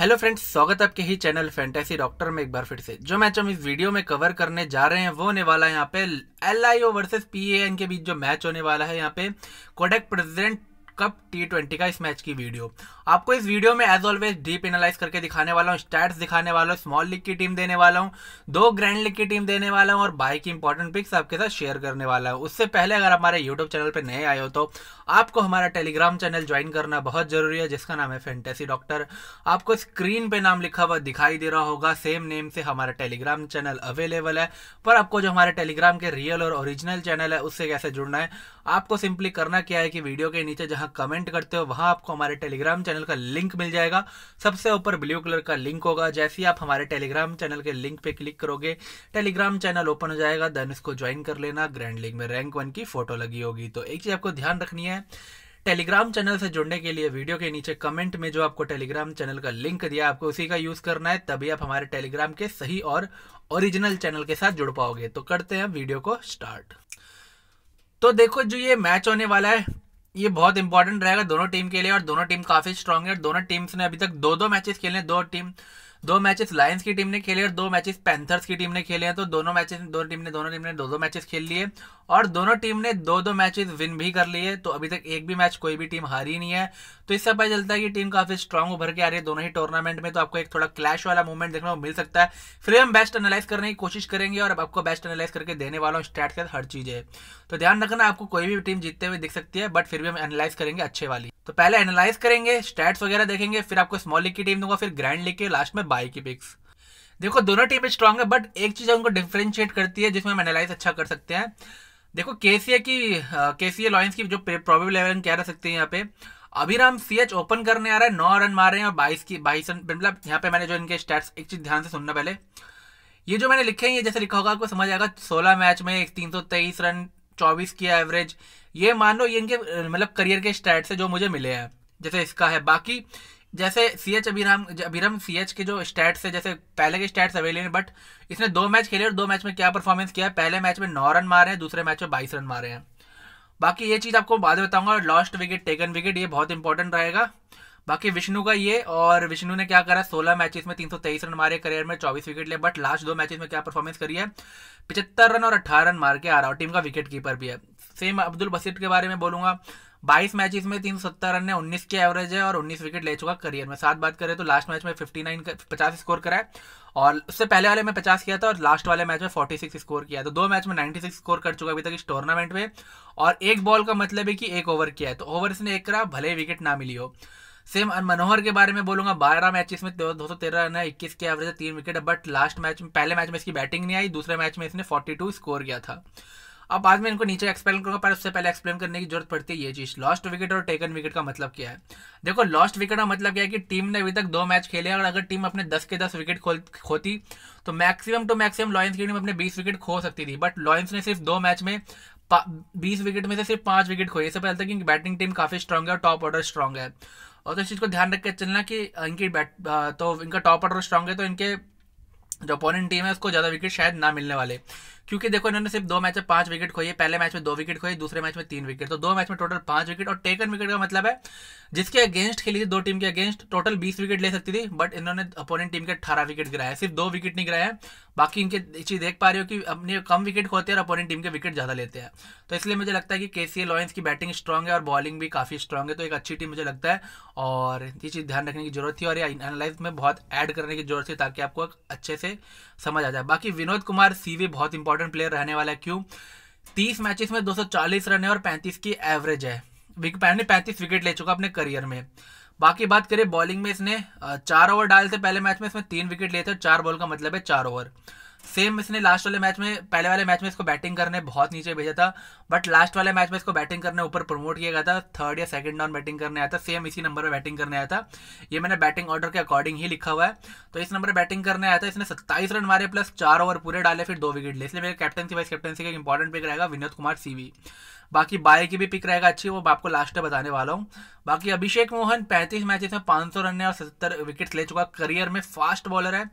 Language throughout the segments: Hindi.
हेलो फ्रेंड्स स्वागत है आपके ही चैनल फैंटेसी डॉक्टर में एक बार फिर से जो मैच हम इस वीडियो में कवर करने जा रहे हैं वो होने वाला है यहाँ पे L I O versus P A N के बीच जो मैच होने वाला है यहाँ पे कोडेक प्रेसिडेंट कप टी ट्वेंटी का इस मैच की वीडियो आपको इस वीडियो में एज ऑलवेज डीप एनालाइज करके दिखाने वाला हूँ स्टैट्स दिखाने वाला हूँ स्मॉल लीग की टीम देने वाला हूँ दो ग्रैंड लीग की टीम देने वाला हूँ और बाई की इंपॉर्टेंट पिक्स आपके साथ शेयर करने वाला हूँ उससे पहले अगर हमारे यूट्यूब चैनल पर नए आए हो तो आपको हमारा टेलीग्राम चैनल ज्वाइन करना बहुत जरूरी है जिसका नाम है फेंटेसी डॉक्टर आपको स्क्रीन पे नाम लिखा हुआ दिखाई दे रहा होगा सेम नेम से हमारा टेलीग्राम चैनल अवेलेबल है पर आपको जो हमारे टेलीग्राम के रियल और ओरिजिनल चैनल है उससे कैसे जुड़ना है आपको सिंपली करना क्या है कि वीडियो के नीचे जहां जहां कमेंट करते हो वहां आपको हमारे टेलीग्राम चैनल का लिंक मिल जाएगा सबसे ऊपर ब्लू कलर का लिंक होगा जैसे ही आप हमारे टेलीग्राम चैनल के लिंक पे क्लिक करोगे टेलीग्राम चैनल ओपन हो जाएगा देन इसको ज्वाइन कर लेना ग्रैंड लीग में रैंक वन की फोटो लगी होगी तो एक चीज़ आपको ध्यान रखनी है टेलीग्राम चैनल से जुड़ने के लिए वीडियो के नीचे कमेंट में जो आपको टेलीग्राम चैनल का लिंक दिया आपको उसी का यूज़ करना है तभी आप हमारे टेलीग्राम के सही और ओरिजिनल चैनल के साथ जुड़ पाओगे तो करते हैं वीडियो को स्टार्ट तो देखो जो ये मैच होने वाला है ये बहुत इंपॉर्टेंट रहेगा दोनों टीम के लिए और दोनों टीम काफी स्ट्रांग है दोनों टीम्स ने अभी तक दो दो मैचेस खेले दो टीम दो मैचेस लायंस की टीम ने खेले और दो मैचेस पैंथर्स की टीम ने खेले हैं तो दोनों मैचेस दोनों टीम ने दोनों टीम ने दो दो मैचेस खेल लिए और दोनों टीम ने दो दो मैचेस विन भी कर लिए तो अभी तक एक भी मैच कोई भी टीम हारी नहीं है तो इससे पता चलता है कि टीम काफी स्ट्रांग उभर के आ रही है दोनों ही टूर्नामेंट में तो आपको एक थोड़ा क्लैश वाला मूवमेंट देखने को मिल सकता है फिर हम बेस्ट एनालाइज करने की कोशिश करेंगे और आपको बेस्ट एनालाइज करके देने वाला हूँ स्टैट के हर चीज़ है तो ध्यान रखना आपको कोई भी टीम जीतते हुए दिख सकती है बट फिर भी हम एनालाइज करेंगे अच्छे वाली तो पहले एनालाइज करेंगे स्टैट्स वगैरह देखेंगे फिर आपको स्मॉल लीग की टीम दूंगा फिर ग्रैंड लीग के लास्ट में बाई की पिक्स देखो दोनों टीमें स्ट्रांग है बट एक चीज़ उनको डिफ्रेंशिएट करती है जिसमें हम एनालाइज अच्छा कर सकते हैं देखो केसीए की केसीए सी लॉयंस की जो प्रॉबेबल इलेवन क्या रह सकते हैं यहाँ पे अभिराम सी एच ओपन करने आ रहा है नौ रन मार रहे हैं और बाईस की बाईस रन मतलब यहाँ पे मैंने जो इनके स्टैट्स एक चीज़ ध्यान से सुनना पहले ये जो मैंने लिखे हैं ये जैसे लिखा होगा आपको समझ आएगा सोलह मैच में एक तीन सौ तेईस रन चौबीस की एवरेज ये मान लो ये इनके मतलब करियर के स्टैट्स से जो मुझे मिले हैं जैसे इसका है बाकी जैसे सी एच अभिराम अभिराम सी एच के जो स्टैट्स से जैसे पहले के स्टैट्स अवेलेबल हैं बट इसने दो मैच खेले और दो मैच में क्या परफॉर्मेंस किया है पहले मैच में नौ रन मारे हैं दूसरे मैच में बाईस रन मारे हैं बाकी ये चीज़ आपको बाद में बताऊंगा लॉस्ट विकेट टेकन विकेट ये बहुत इंपॉर्टेंट रहेगा बाकी विष्णु का ये और विष्णु ने क्या करा सोलह मैचेस में तीन सौ तेईस रन मारे करियर में चौबीस विकेट लिए बट लास्ट दो मैचेस में क्या परफॉर्मेंस करी है पिछहत्तर रन और अठारह रन मार के आ रहा और टीम का विकेट कीपर भी है सेम अब्दुल बसीर के बारे में बोलूंगा बाईस मैचेस में तीन सत्तर रन है उन्नीस के एवरेज है और उन्नीस विकेट ले चुका करियर में साथ बात करें तो लास्ट मैच में फिफ्टी नाइन पचास स्कोर कराए और उससे पहले वाले में पचास किया था और लास्ट वाले मैच में फोर्टी सिक्स स्कोर किया तो दो मैच में सिक्स स्कोर कर चुका अभी तक इस टूर्नामेंट में और एक बॉल का मतलब है कि एक ओवर किया है तो ओवर इसने एक करा भले विकेट ना मिली हो सेम मनोहर के बारे में बोलूंगा बारह मैच में दो सौ तेरह रन है इक्कीस के एवरेज है तीन विकेट है बट लास्ट मैच में पहले मैच में इसकी बैटिंग नहीं आई दूसरे मैच में इसने फोर्टी टू स्कोर किया था अब बाद में इनको नीचे एक्सप्लेन करूंगा पर उससे पहले एक्सप्लेन करने की जरूरत पड़ती है ये चीज लॉस्ट विकेट और टेकन विकेट का मतलब क्या है देखो लॉस्ट विकेट का मतलब क्या है कि टीम ने अभी तक दो मैच खेले और अगर टीम अपने दस के दस विकेट खोती तो मैक्सिमम टू मैक्सिमम लॉयंस की टीम अपने बीस विकेट खो सकती थी बट लॉयंस ने सिर्फ दो मैच में बीस विकेट में से सिर्फ पांच विकेट खोए इससे पहले तक बैटिंग टीम काफी स्ट्रांग है और टॉप ऑर्डर स्ट्रांग है और तो इस चीज़ को ध्यान रख के चलना कि इनकी बैट तो इनका टॉप ऑर्डर स्ट्रांग है तो इनके जो अपोनेंट टीम है उसको ज़्यादा विकेट शायद ना मिलने वाले क्योंकि देखो इन्होंने सिर्फ दो मैच में पांच विकेट खोई पहले मैच में दो विकेट खोई दूसरे मैच में तीन विकेट तो दो मैच में टोटल पांच विकेट और टेकन विकेट का मतलब है जिसके अगेंस्ट खेली थी दो टीम के अगेंस्ट टोटल बीस विकेट ले सकती थी बट इन्होंने अपोनेंट टीम के अठारह विकेट गिराया सिर्फ दो विकेट नहीं गिराया बाकी इनके चीज देख पा रहे हो कि अपने कम विकेट खोते हैं और अपोनेंट टीम के विकेट ज्यादा लेते हैं तो इसलिए मुझे लगता है कि के सी लॉयंस की बैटिंग स्ट्रांग है और बॉलिंग भी काफी स्ट्रांग है तो एक अच्छी टीम मुझे लगता है और ये चीज ध्यान रखने की जरूरत थी और एनालाइज में बहुत ऐड करने की जरूरत थी ताकि आपको अच्छे से समझ आ जाए बाकी विनोद कुमार सीवी बहुत इंपॉर्टेंट इंपॉर्टेंट प्लेयर रहने वाला है क्यों तीस मैचेस में 240 रन है और 35 की एवरेज है पहले पैंतीस विकेट ले चुका अपने करियर में बाकी बात करें बॉलिंग में इसने चार ओवर से पहले मैच में इसमें तीन विकेट लिए थे चार बॉल का मतलब है चार ओवर सेम इसने लास्ट वाले मैच में पहले वाले मैच में इसको बैटिंग करने बहुत नीचे भेजा था बट लास्ट वाले मैच में इसको बैटिंग करने ऊपर प्रमोट किया गया था थर्ड या सेकंड डाउन बैटिंग करने आया था सेम इसी नंबर पर बैटिंग करने आया था ये मैंने बैटिंग ऑर्डर के अकॉर्डिंग ही लिखा हुआ है तो इस नंबर पर बैटिंग करने आया था इसने सत्ताईस रन मारे प्लस चार ओवर पूरे डाले फिर दो विकेट ले इसलिए मेरे कैप्टनसी वाइस कैप्टनसी का इंपॉर्टेंट पिक रहेगा विनोद कुमार सीवी बाकी बाय की भी पिक रहेगा अच्छी वो आपको लास्ट में बताने वाला हूँ बाकी अभिषेक मोहन पैंतीस मैचेस में पाँच रन है और सत्तर विकेट्स ले चुका करियर में फास्ट बॉलर है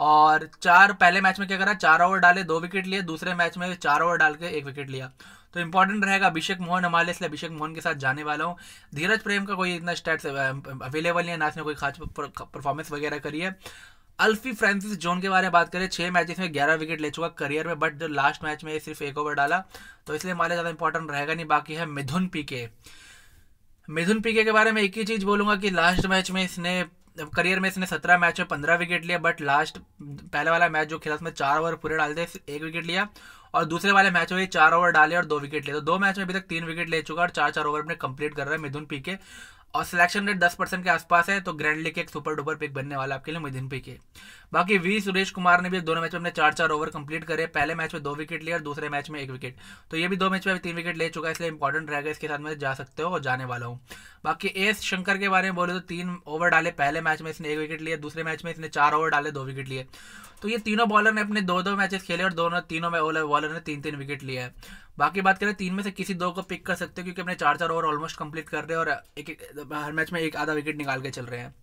और चार पहले मैच में क्या करा चार ओवर डाले दो विकेट लिए दूसरे मैच में चार ओवर डाल के एक विकेट लिया तो इंपॉर्टेंट रहेगा अभिषेक मोहन हमारे इसलिए अभिषेक मोहन के साथ जाने वाला हूँ धीरज प्रेम का कोई इतना स्टैट्स अवेलेबल नहीं है ना इसने कोई खास परफॉर्मेंस वगैरह करी है अल्फी फ्रांसिस जोन के बारे में बात करें छः मैचेस में ग्यारह विकेट ले चुका करियर में बट जो लास्ट मैच में सिर्फ एक ओवर डाला तो इसलिए हमारे ज़्यादा इंपॉर्टेंट रहेगा नहीं बाकी है मिथुन पीके मिथुन पीके के बारे में एक ही चीज़ बोलूंगा कि लास्ट मैच में इसने करियर में इसने सत्रह मैच में पंद्रह विकेट लिया बट लास्ट पहले वाला मैच जो खेला उसमें चार ओवर पूरे डाल दिए एक विकेट लिया और दूसरे वाले मैच में चार ओवर डाले और दो विकेट लिए तो दो मैच में अभी तक तीन विकेट ले चुका और चार चार ओवर अपने कंप्लीट कर रहा है मिथुन पीके और सिलेक्शन रेट दस परसेंट के आसपास है तो ग्रैंड लीग एक सुपर डुपर पिक बनने वाला आपके लिए मोहिन पिक है बाकी वी सुरेश कुमार ने भी दोनों मैच में अपने चार चार ओवर कंप्लीट करे पहले मैच में दो विकेट लिए और दूसरे मैच में एक विकेट तो ये भी दो मैच में तीन विकेट ले चुका है इसलिए इंपॉर्टेंट रहेगा इसके साथ मैं जा सकते हो और जाने वाला हूँ बाकी एस शंकर के बारे में बोले तो तीन ओवर डाले पहले मैच में इसने एक विकेट लिए दूसरे मैच में इसने चार ओवर डाले दो विकेट लिए तो ये तीनों बॉलर ने अपने दो दो मैचेस खेले और दोनों तीनों में बॉलर ने तीन तीन विकेट लिया है बाकी बात करें तीन में से किसी दो को पिक कर सकते हो क्योंकि अपने चार चार ओवर ऑलमोस्ट कंप्लीट कर रहे हैं और एक, एक हर मैच में एक आधा विकेट निकाल के चल रहे हैं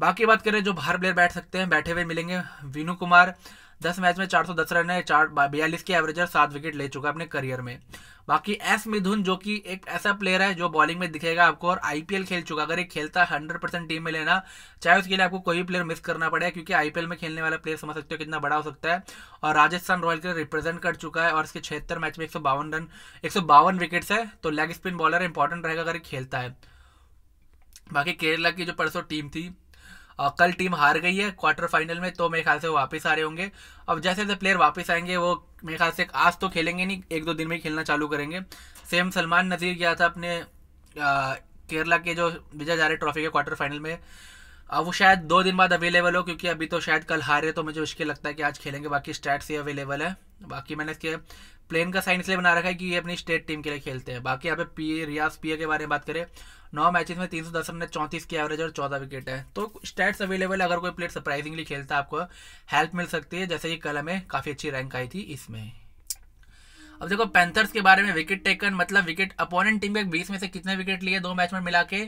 बाकी बात करें जो बाहर प्लेयर बैठ सकते हैं बैठे हुए मिलेंगे विनू कुमार दस मैच में चार सौ दस रन है चार बयालीस के एवरेज और सात विकेट ले चुका है अपने करियर में बाकी एस मिथुन जो कि एक ऐसा प्लेयर है जो बॉलिंग में दिखेगा आपको और आईपीएल खेल चुका अगर ये खेलता है हंड्रेड परसेंट टीम में लेना चाहे उसके लिए आपको कोई भी प्लेयर मिस करना पड़े क्योंकि आईपीएल में खेलने वाला प्लेयर समझ सकते हो कितना बड़ा हो सकता है और राजस्थान रॉयल के रिप्रेजेंट कर चुका है और इसके छिहत्तर मैच में एक रन एक विकेट्स है तो लेग स्पिन बॉलर इंपॉर्टेंट रहेगा अगर खेलता है बाकी केरला की जो परसों टीम थी और कल टीम हार गई है क्वार्टर फाइनल में तो मेरे ख्याल से वो वापस आ रहे होंगे अब जैसे जैसे प्लेयर वापस आएंगे वो मेरे ख्याल से आज तो खेलेंगे नहीं एक दो दिन में खेलना चालू करेंगे सेम सलमान नज़ीर गया था अपने केरला के जो विजय जारे ट्रॉफी के क्वार्टर फाइनल में वो शायद दो दिन बाद अवेलेबल हो क्योंकि अभी तो शायद कल हारे तो मुझे मुश्किल लगता है कि आज खेलेंगे बाकी स्टैट्स ही अवेलेबल है बाकी मैंने इसके प्लेन का साइन इसलिए बना रखा है कि ये अपनी स्टेट टीम के लिए खेलते हैं बाकी यहाँ पे पी रियाज पिया के बारे में बात करें नौ मैचेस में तीन सौ दस रन है चौंतीस की एवरेज और चौदह विकेट है तो स्टैट्स अवेलेबल है अगर कोई प्लेयर सरप्राइजिंगली खेलता है आपको हेल्प मिल सकती है जैसे कि कल हमें काफ़ी अच्छी रैंक आई थी इसमें अब देखो पैंथर्स के बारे में विकेट टेकन मतलब विकेट अपोनेंट टीम के बीस में से कितने विकेट लिए दो मैच में मिला के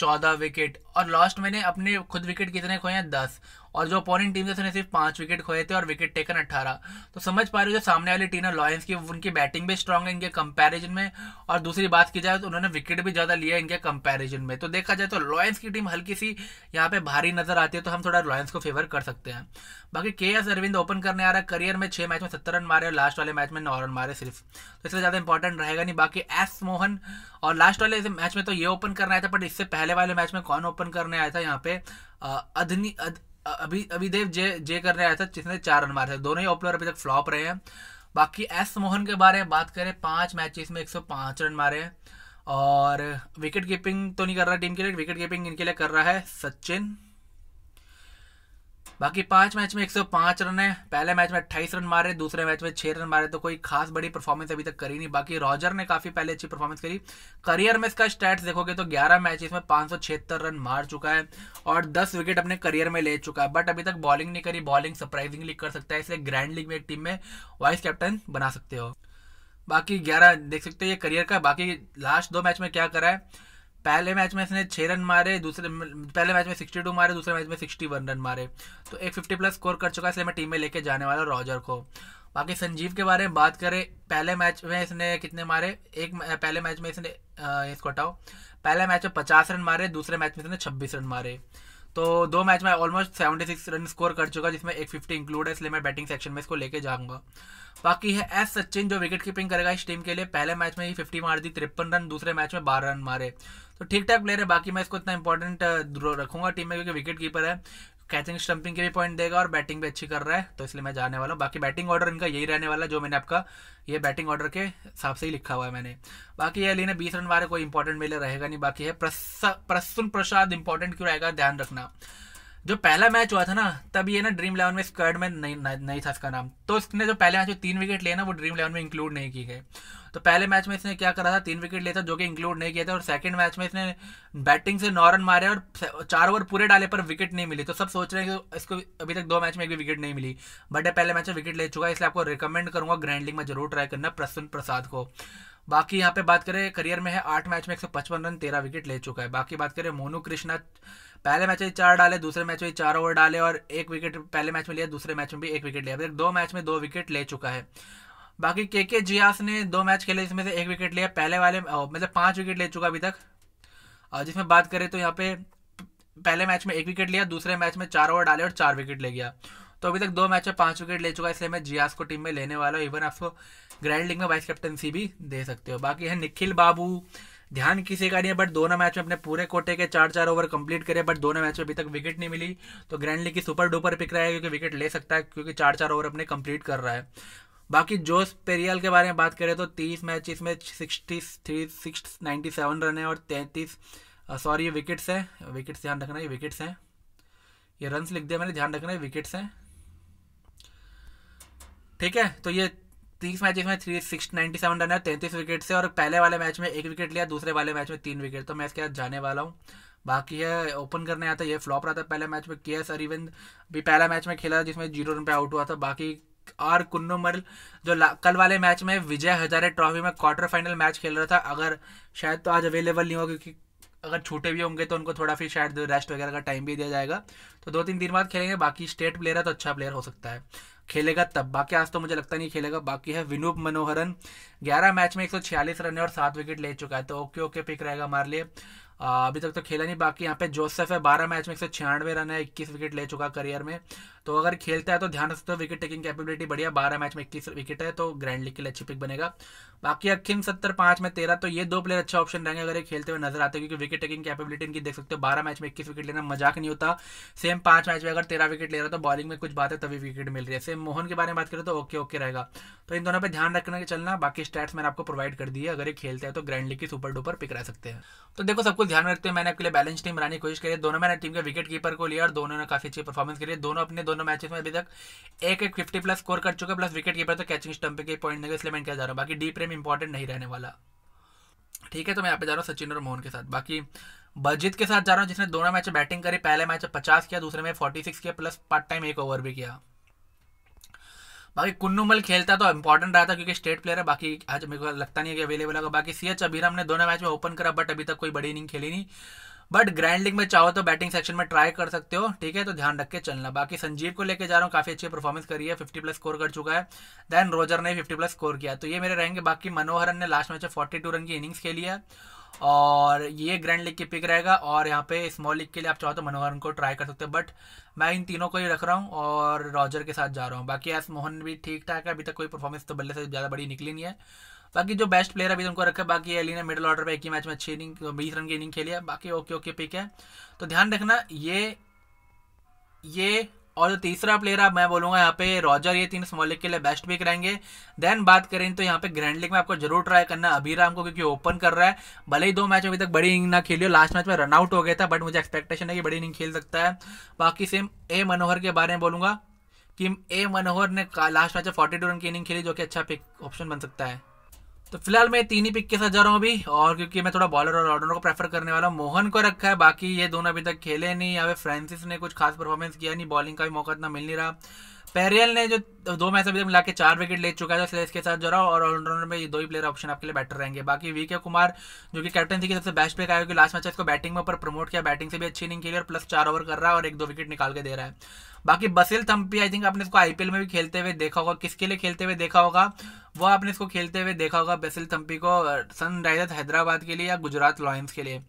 चौदह विकेट और लास्ट मैंने अपने खुद विकेट कितने खोए हैं दस और जो अपोनेंट टीम थे उसने सिर्फ पांच विकेट खोए थे और विकेट टेकन अट्ठारह तो समझ पा रहे हो जो सामने वाली टीम है लॉयंस की उनकी बैटिंग भी स्ट्रांग है इनके कंपैरिजन में और दूसरी बात की जाए तो उन्होंने विकेट भी ज़्यादा लिया इनके कंपैरिजन में तो देखा जाए तो लॉयंस की टीम हल्की सी यहाँ पे भारी नजर आती है तो हम थोड़ा लॉयंस को फेवर कर सकते हैं बाकी के एस अरविंद ओपन करने आ रहा है करियर में छह मैच में सत्तर रन मारे और लास्ट वाले मैच में नौ रन मारे सिर्फ तो इससे ज़्यादा इंपॉर्टेंट रहेगा नहीं बाकी एस मोहन और लास्ट वाले मैच में तो ये ओपन करना आया था बट इससे पहले वाले मैच में कौन ओपन करने आया था यहाँ पे अधनी अभी देव जे जे करने आया था जिसने चार रन मारे थे दोनों ही ओपनर अभी तक फ्लॉप रहे हैं बाकी एस मोहन के बारे में बात करें पांच मैचेस में 105 रन मारे हैं और विकेट कीपिंग तो नहीं कर रहा टीम के लिए विकेट कीपिंग इनके लिए कर रहा है सचिन बाकी पांच मैच में 105 रन है पहले मैच में 28 रन मारे दूसरे मैच में 6 रन मारे तो कोई खास बड़ी परफॉर्मेंस अभी तक करी नहीं बाकी रॉजर ने काफी पहले अच्छी परफॉर्मेंस करी करियर में इसका स्टैट्स देखोगे तो 11 मैच में पाँच रन मार चुका है और 10 विकेट अपने करियर में ले चुका है बट अभी तक बॉलिंग नहीं करी बॉलिंग सरप्राइजिंगली कर सकता है इसलिए ग्रैंड लीग में एक टीम में वाइस कैप्टन बना सकते हो बाकी ग्यारह देख सकते हो ये करियर का बाकी लास्ट दो मैच में क्या करा है पहले मैच में इसने छः रन मारे दूसरे पहले मैच में सिक्सटी टू मारे दूसरे मैच में सिक्सटी वन रन मारे तो एक फिफ्टी प्लस स्कोर कर चुका है इसलिए मैं टीम में लेके जाने वाला हूँ रॉजर को बाकी संजीव के बारे में बात करें पहले मैच में इसने कितने मारे एक पहले मैच में इसने इसको हटाओ पहले मैच में पचास रन मारे दूसरे मैच में इसने छब्बीस रन मारे तो दो मैच में almost seventy six run score कर चुका जिसमें एक फिफ्टी इंक्लूड है इसलिए मैं बैटिंग सेक्शन में इसको लेके जाऊंगा बाकी है एस सचिन जो विकेट कीपिंग करेगा इस टीम के लिए पहले मैच में ही फिफ्टी मार दी तिरपन रन दूसरे मैच में बारह रन मारे तो ठीक ठाक प्लेयर है बाकी मैं इसको इतना इंपॉर्टेंट रखूंगा टीम में क्योंकि विकेट कीपर है कैचिंग स्टंपिंग के भी पॉइंट देगा और बैटिंग भी अच्छी कर रहा है तो इसलिए मैं जाने वाला हूँ बाकी बैटिंग ऑर्डर इनका यही रहने वाला जो मैंने आपका ये बैटिंग ऑर्डर के हिसाब से ही लिखा हुआ है मैंने बाकी ये लेने बीस रन वाले कोई इंपॉर्टेंट मेले रहेगा नहीं बाकी है प्रसुन प्रसाद इंपॉर्टेंट क्यों रहेगा ध्यान रखना जो पहला मैच हुआ था ना तब ये ना ड्रीम इलेवन में स्क्वाड में नहीं नहीं था इसका नाम तो इसने जो पहले मैच में तीन विकेट लिए ना वो ड्रीम इलेवन में इंक्लूड नहीं की गए तो पहले मैच में इसने क्या करा था तीन विकेट लिया था जो कि इंक्लूड नहीं किया था और सेकंड मैच में इसने बैटिंग से नौ रन मारे और चार ओवर पूरे डाले पर विकेट नहीं मिली तो सब सोच रहे हैं कि इसको अभी तक दो मैच में एक भी विकेट नहीं मिली बट पहले मैच में विकेट ले चुका है इसलिए आपको रिकमेंड करूंगा ग्रैंड लीग में जरूर ट्राई करना प्रसून प्रसाद को बाकी यहाँ पे बात करें करियर में है आठ मैच में एक रन तेरह विकेट ले चुका है बाकी बात करें मोनू कृष्णा पहले मैच में चार डाले दूसरे मैच में चार ओवर डाले और एक विकेट पहले मैच में लिया दूसरे मैच में भी एक विकेट लिया दो मैच में दो विकेट ले चुका है बाकी के के जियास ने दो मैच खेले इसमें से एक विकेट लिया पहले वाले मतलब पांच विकेट ले चुका अभी तक और जिसमें बात करें तो यहाँ पे पहले मैच में एक विकेट लिया दूसरे मैच में चार ओवर डाले और चार विकेट ले गया तो अभी तक दो मैच में पांच विकेट ले चुका है इसलिए मैं जियास को टीम में लेने वाला हूँ इवन आपको ग्रैंड लीग में वाइस कैप्टनसी भी दे सकते हो बाकी है निखिल बाबू ध्यान किसी का नहीं है बट दोनों मैच में अपने पूरे कोटे के चार चार ओवर कंप्लीट करे बट दोनों मैच में अभी तक विकेट नहीं मिली तो ग्रैंड लीग की सुपर डुपर पिक रहा है क्योंकि विकेट ले सकता है क्योंकि चार चार ओवर अपने कंप्लीट कर रहा है बाकी जोस पेरियल के बारे में बात करें तो तीस मैच इसमें sixty three six ninety seven run है और तैंतीस सॉरी ये विकेट्स हैं विकेट्स ध्यान रखना ये विकेट्स हैं ये रन्स लिख दिया मैंने ध्यान रखना है विकेट्स हैं ठीक है तो ये तीस मैच में three six ninety seven run है तैंतीस विकेट से और पहले वाले मैच में एक विकेट लिया दूसरे वाले मैच में तीन विकेट तो मैं इसके साथ जाने वाला हूँ बाकी है ओपन करने आता है ये फ्लॉप रहा था पहले मैच में के एस अरविंद भी पहला मैच में खेला जिसमें जीरो रन पे आउट हुआ था बाकी आर मरल जो कल वाले मैच में विजय हजारे ट्रॉफी में क्वार्टर फाइनल मैच खेल रहा था अगर शायद तो आज अवेलेबल नहीं होगा क्योंकि अगर छूटे भी होंगे तो उनको थोड़ा फिर शायद रेस्ट वगैरह का टाइम भी दिया जाएगा तो दो तीन दिन बाद खेलेंगे बाकी स्टेट प्लेयर है तो अच्छा प्लेयर हो सकता है खेलेगा तब बाकी आज तो मुझे लगता नहीं खेलेगा बाकी है विनूप मनोहरन 11 मैच में 146 रन है और सात विकेट ले चुका है तो ओके ओके पिक रहेगा हमारे लिए अभी तक तो खेला नहीं बाकी यहाँ पे जोसेफ है बारह मैच में एक सौ छियानवे रन है इक्कीस विकेट ले चुका करियर में तो अगर खेलता है तो ध्यान रखते हो विकेट टेकिंग कैपेबिलिटी बढ़िया बारह मैच में इक्कीस विकेट है तो ग्रैंड लीग के लिए अच्छी पिक बनेगा बाकी अखिन सत्तर पांच में तेरह तो ये दो प्लेयर अच्छा ऑप्शन रहेंगे अगर ये खेलते हुए नजर आते हैं क्योंकि विकेट टेकिंग कैपेबिलिटी इनकी देख सकते हो बारह मैच में इक्कीस विकेट लेना मजाक नहीं होता सेम पांच मैच में अगर तेरह विकेट ले रहा तो बॉलिंग में कुछ बात है तभी विकेट मिल रही है सेम मोहन के बारे में बात करें तो ओके ओके रहेगा तो इन दोनों पर ध्यान रखना चलना बाकी स्टैट्स मैंने आपको प्रोवाइड कर दिए अगर ये खेलते हैं तो ग्रैंड लीग की सुपर डुपर पिक रह सकते हैं तो देखो सब कुछ ध्यान में रखते हुए मैंने आपके लिए बैलेंस टीम बनाने की कोशिश करी दोनों मैंने टीम के विकेट कीपर को लिया और दोनों ने काफी अच्छी परफॉर्मेंस करी दोनों अपने दोनों मैचेस में अभी तक एक एक फिफ्टी प्लस स्कोर कर चुके प्लस विकेट कीपर तो कैचिंग स्टंप के पॉइंट देंगे इसलिए मैं क्या जा रहा हूँ बाकी डी प्रेम इंपॉर्टेंट नहीं रहने वाला ठीक है तो मैं यहाँ पे जा रहा हूँ सचिन और मोहन के साथ बाकी बजित के साथ जा रहा हूँ जिसने दोनों मैच बैटिंग करी पहले मैच पचास किया दूसरे में फोर्टी सिक्स किया प्लस पार्ट टाइम एक ओवर भी किया बाकी कुन्नू मल खेलता तो इंपॉर्टेंट रहा था क्योंकि स्टेट प्लेयर है बाकी आज मेरे को लगता नहीं है कि अवेलेबल होगा बाकी सी एच अभिराम ने दोनों मैच में ओपन करा बट अभी तक कोई बड़ी इनिंग खेली नहीं बट ग्रैंड लीग में चाहो तो बैटिंग सेक्शन में ट्राई कर सकते हो ठीक है तो ध्यान रख के चलना बाकी संजीव को लेकर जा रहा हूँ काफ़ी अच्छी परफॉर्मेंस करी है फिफ्टी प्लस स्कोर कर चुका है देन रोजर ने फिफ्टी प्लस स्कोर किया तो ये मेरे रहेंगे बाकी मनोहरन ने लास्ट मैच में फोर्टी टू रन की इनिंग्स खेली है और ये ग्रैंड लीग की पिक रहेगा और यहाँ पे स्मॉल लीग के लिए आप चाहो तो मनोहर को ट्राई कर सकते हो बट मैं इन तीनों को ही रख रहा हूँ और रॉजर के साथ जा रहा हूँ बाकी एस मोहन भी ठीक ठाक है अभी तक कोई परफॉर्मेंस तो बल्ले से ज़्यादा बड़ी निकली नहीं है बाकी जो बेस्ट प्लेयर अभी उनको रखा है बाकी एली ने मिडल ऑर्डर पर एक ही मैच में अच्छी इनिंग बीस रन की इनिंग खेली है बाकी ओके ओके पिक है तो ध्यान रखना ये ये और जो तीसरा प्लेयर आप मैं बोलूँगा यहाँ पे रॉजर ये तीन स्मॉल लीग के लिए बेस्ट पिक रहेंगे देन बात करें तो यहाँ पे ग्रैंड लीग में आपको जरूर ट्राई करना राम को क्योंकि ओपन कर रहा है भले ही दो मैच अभी तक बड़ी इनिंग ना खेली हो लास्ट मैच में रनआउट हो गया था बट मुझे एक्सपेक्टेशन है कि बड़ी इनिंग खेल सकता है बाकी सेम ए मनोहर के बारे में बोलूँगा कि ए मनोहर ने लास्ट मैच में फोर्टी टू रन की इनिंग खेली जो कि अच्छा पिक ऑप्शन बन सकता है तो फिलहाल मैं तीन ही पिक के साथ जा रहा हूँ अभी और क्योंकि मैं थोड़ा बॉलर और ऑर्डर को प्रेफर करने वाला हूँ मोहन को रखा है बाकी ये दोनों अभी तक खेले नहीं अभी फ्रांसिस ने कुछ खास परफॉर्मेंस किया नहीं बॉलिंग का भी मौका इतना मिल नहीं रहा पेरियल ने जो दो मैच अभी मिला के चार विकेट ले चुका है तो इसके साथ जो रहा और ऑलराउंडर में दो ही प्लेयर ऑप्शन आपके लिए बेटर रहेंगे बाकी वी के कुमार जो कि कैप्टन थी कि सबसे बेस्ट प्लेयर आया कि लास्ट मैच इसको बैटिंग में पर प्रमोट किया बैटिंग से भी अच्छी इनिंग खेली और प्लस चार ओवर कर रहा है और एक दो विकेट निकाल के दे रहा है बाकी बसिल थम्पी आई थिंक आपने इसको आईपीएल में भी खेलते हुए देखा होगा किसके लिए खेलते हुए देखा होगा वो आपने इसको खेलते हुए देखा होगा बसिल थम्पी को सनराइजर्स हैदराबाद के लिए या गुजरात लॉयंस के लिए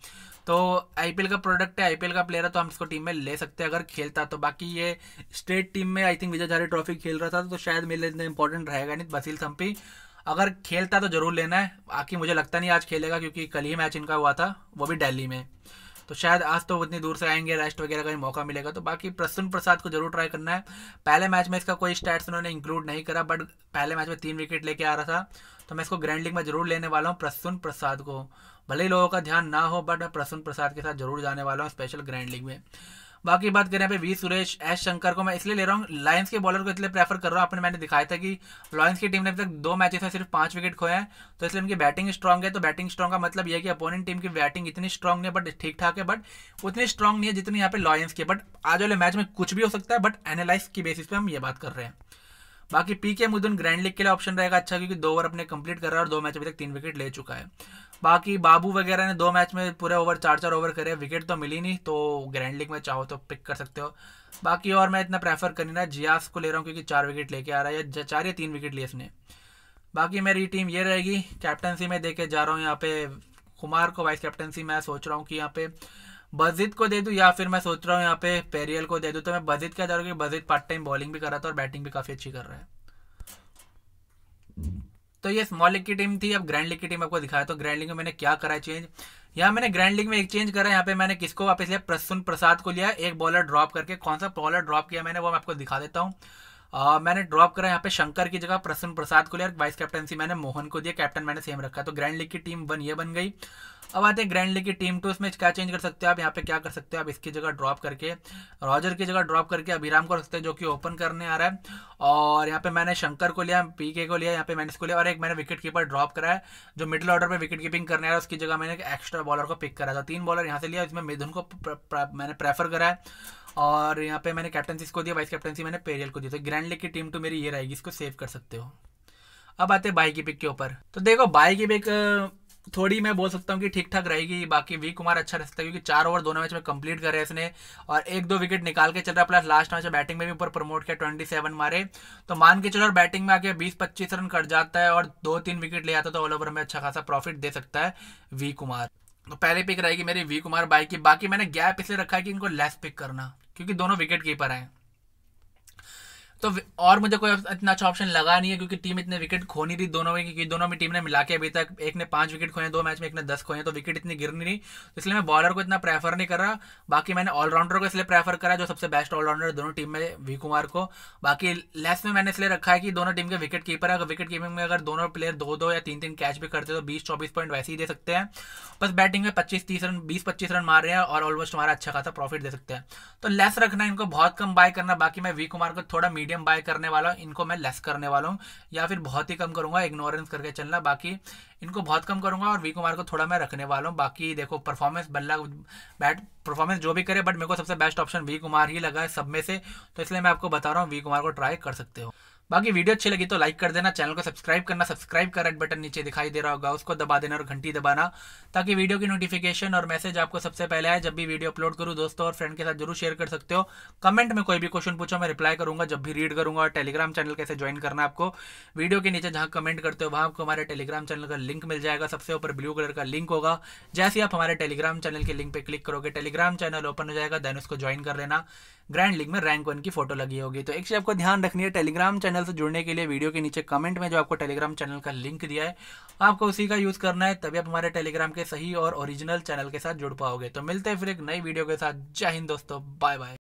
तो आईपीएल का प्रोडक्ट है आईपीएल का प्लेयर है तो हम इसको टीम में ले सकते हैं अगर खेलता तो बाकी ये स्टेट टीम में आई थिंक विजय झारी ट्रॉफी खेल रहा था तो शायद मेरे लिए इंपॉर्टेंट रहेगा नहीं बसील संपी अगर खेलता तो जरूर लेना है बाकी मुझे लगता नहीं आज खेलेगा क्योंकि कल ही मैच इनका हुआ था वो भी दिल्ली में तो शायद आज तो उतनी दूर से आएंगे रेस्ट वगैरह का मौका मिलेगा तो बाकी प्रसून प्रसाद को जरूर ट्राई करना है पहले मैच में इसका कोई स्टैट्स उन्होंने इंक्लूड नहीं करा बट पहले मैच में तीन विकेट लेके आ रहा था तो मैं इसको ग्रैंड लीग में जरूर लेने वाला हूँ प्रसून प्रसाद को भले ही लोगों का ध्यान ना हो बट मैं प्रसून प्रसाद के साथ जरूर जाने वाला हूँ स्पेशल ग्रैंड लीग में बाकी बात करें पे वी सुरेश एस शंकर को मैं इसलिए ले रहा हूँ लॉयंस के बॉलर को इसलिए प्रेफर कर रहा हूँ अपने मैंने दिखाया था कि लॉयंस की टीम ने अभी तक दो मैचेस में सिर्फ पांच विकेट खोए हैं तो इसलिए उनकी बैटिंग स्ट्रॉग है तो बैटिंग स्ट्रॉग का मतलब यह है कि अपोनेंट टीम की बैटिंग इतनी स्ट्रॉग नहीं है बट ठीक ठाक है बट उतनी स्ट्रॉग नहीं है जितनी यहाँ पे लॉयंस की बट आज वाले मैच में कुछ भी हो सकता है बट एनालाइज की बेसिस पे हम ये बात कर रहे हैं बाकी पी के ग्रैंड लीग के लिए ऑप्शन रहेगा अच्छा क्योंकि दो ओवर अपने कंप्लीट कर रहा है और दो मैच अभी तक तीन विकेट ले चुका है बाकी बाबू वगैरह ने दो मैच में पूरे ओवर चार चार ओवर करे विकेट तो मिली नहीं तो ग्रैंड लीग में चाहो तो पिक कर सकते हो बाकी और मैं इतना प्रेफर कर नहीं रहा जियास को ले रहा हूँ क्योंकि चार विकेट लेके आ रहा है या चार या तीन विकेट लिए इसने बाकी मेरी टीम ये रहेगी कैप्टनसी में दे के जा रहा हूँ यहाँ पे कुमार को वाइस कैप्टनसी मैं सोच रहा हूँ कि यहाँ पे बजित को दे दूँ या फिर मैं सोच रहा हूँ यहाँ पे पेरियल को दे दूँ तो मैं बजित क्या जा रहा हूँ कि बजित पार्ट टाइम बॉलिंग भी कर रहा था और बैटिंग भी काफ़ी अच्छी कर रहा है तो ये स्मॉल लीग की टीम थी अब ग्रैंड लीग की टीम आपको दिखाया तो ग्रैंड लीग में मैंने क्या करा चेंज यहाँ मैंने ग्रैंड लीग में एक चेंज करा यहाँ पे मैंने किसको वापस लिया प्रसून प्रसाद को लिया एक बॉलर ड्रॉप करके कौन सा बॉलर ड्रॉप किया मैंने वो मैं आपको दिखा देता हूँ मैंने ड्रॉप करा यहाँ पे शंकर की जगह प्रसून प्रसाद को लिया वाइस कैप्टनसी मैंने मोहन को दिया कैप्टन मैंने सेम रखा तो ग्रैंड लीग की टीम वन ये बन गई अब आते हैं ग्रैंड लीग की टीम तो इसमें क्या चेंज कर सकते हो आप यहाँ पे क्या कर सकते हो आप इसकी जगह ड्रॉप करके रॉजर की जगह ड्रॉप करके अभिराम को सकते हैं जो कि ओपन करने आ रहा है और यहाँ पे मैंने शंकर को लिया पीके को लिया यहाँ पे मैंने इसको लिया और एक मैंने विकेट कीपर ड्रॉप करा है जो मिडिल ऑर्डर पर विकेट कीपिंग करने आ रहा है उसकी जगह मैंने एक एक्स्ट्रा बॉलर को पिक करा था तो तीन बॉलर यहाँ से लिया इसमें मिधुन को मैंने प्रेफर करा है और यहाँ पे मैंने कैप्टनसी इसको दिया वाइस कैप्टनसी मैंने पेरियल को दी तो ग्रैंड लीग की टीम तो मेरी ये रहेगी इसको सेव कर सकते हो अब आते हैं बाई की पिक के ऊपर तो देखो बाई की पिक थोड़ी मैं बोल सकता हूँ कि ठीक ठाक रहेगी बाकी वी कुमार अच्छा रहता है क्योंकि चार ओवर दोनों मैच में कंप्लीट कर रहे हैं इसने और एक दो विकेट निकाल के चल रहा है प्लस लास्ट मैच में बैटिंग में भी ऊपर प्रमोट किया ट्वेंटी सेवन मारे तो मान के चलो बैटिंग में आके बीस पच्चीस रन कट जाता है और दो तीन विकेट ले आता तो ऑल ओवर में अच्छा खासा प्रॉफिट दे सकता है वी कुमार तो पहले पिक रहेगी मेरी वी कुमार बाई की बाकी मैंने गैप इसलिए रखा है कि इनको लेस पिक करना क्योंकि दोनों विकेट कीपर हैं तो और मुझे कोई इतना अच्छा ऑप्शन लगा नहीं है क्योंकि टीम इतने विकेट खोनी थी रही दोनों में क्योंकि दोनों में टीम ने मिला के अभी तक एक ने पांच विकेट खोए दो मैच में एक ने दस खोए तो विकेट इतनी गिर नहीं रही तो इसलिए मैं बॉलर को इतना प्रेफर नहीं कर रहा बाकी मैंने ऑलराउंडर को इसलिए प्रेफर करा जो सबसे बेस्ट ऑलराउंडर दोनों टीम में वी कुमार को बाकी लेस में मैंने इसलिए रखा है कि दोनों टीम के विकेट कीपर अगर विकेट कीपिंग में अगर दोनों प्लेयर दो दो या तीन तीन कैच भी करते तो बीस चौबीस पॉइंट वैसे ही दे सकते हैं बस बैटिंग में पच्चीस तीस रन बीस पच्चीस रन मार रहे हैं और ऑलमोस्ट हमारा अच्छा खासा प्रॉफिट दे सकते हैं तो लेस रखना इनको बहुत कम बाय करना बाकी मैं वी कुमार को थोड़ा मीडियम बाय करने वाला हूँ इनको मैं लेस करने वाला हूँ या फिर बहुत ही कम करूँगा इग्नोरेंस करके चलना बाकी इनको बहुत कम करूँगा और वी कुमार को थोड़ा मैं रखने वाला हूँ बाकी देखो परफॉर्मेंस बल्ला बैट परफॉर्मेंस जो भी करे बट मेरे को सबसे बेस्ट ऑप्शन वी कुमार ही लगा है सब में से तो इसलिए मैं आपको बता रहा हूँ वी कुमार को ट्राई कर सकते हो बाकी वीडियो अच्छी लगी तो लाइक कर देना चैनल को सब्सक्राइब करना सब्सक्राइब का रेड बटन नीचे दिखाई दे रहा होगा उसको दबा देना और घंटी दबाना ताकि वीडियो की नोटिफिकेशन और मैसेज आपको सबसे पहले आए जब भी वीडियो अपलोड करूँ दोस्तों और फ्रेंड के साथ जरूर शेयर कर सकते हो कमेंट में कोई भी क्वेश्चन पूछो मैं रिप्लाई करूँगा जब भी रीड करूंगा और टेलीग्राम चैनल कैसे ज्वाइन करना आपको वीडियो के नीचे जहाँ कमेंट करते हो वहाँ आपको हमारे टेलीग्राम चैनल का लिंक मिल जाएगा सबसे ऊपर ब्लू कलर का लिंक होगा जैसे आप हमारे टेलीग्राम चैनल के लिंक पर क्लिक करोगे टेलीग्राम चैनल ओपन हो जाएगा देन उसको ज्वाइन कर लेना ग्रैंड लीग में रैंक वन की फोटो लगी होगी तो एक चीज़ आपको ध्यान रखनी है टेलीग्राम चैनल से जुड़ने के लिए वीडियो के नीचे कमेंट में जो आपको टेलीग्राम चैनल का लिंक दिया है आपको उसी का यूज़ करना है तभी आप हमारे टेलीग्राम के सही और ओरिजिनल चैनल के साथ जुड़ पाओगे तो मिलते हैं फिर एक नई वीडियो के साथ जय हिंद दोस्तों बाय बाय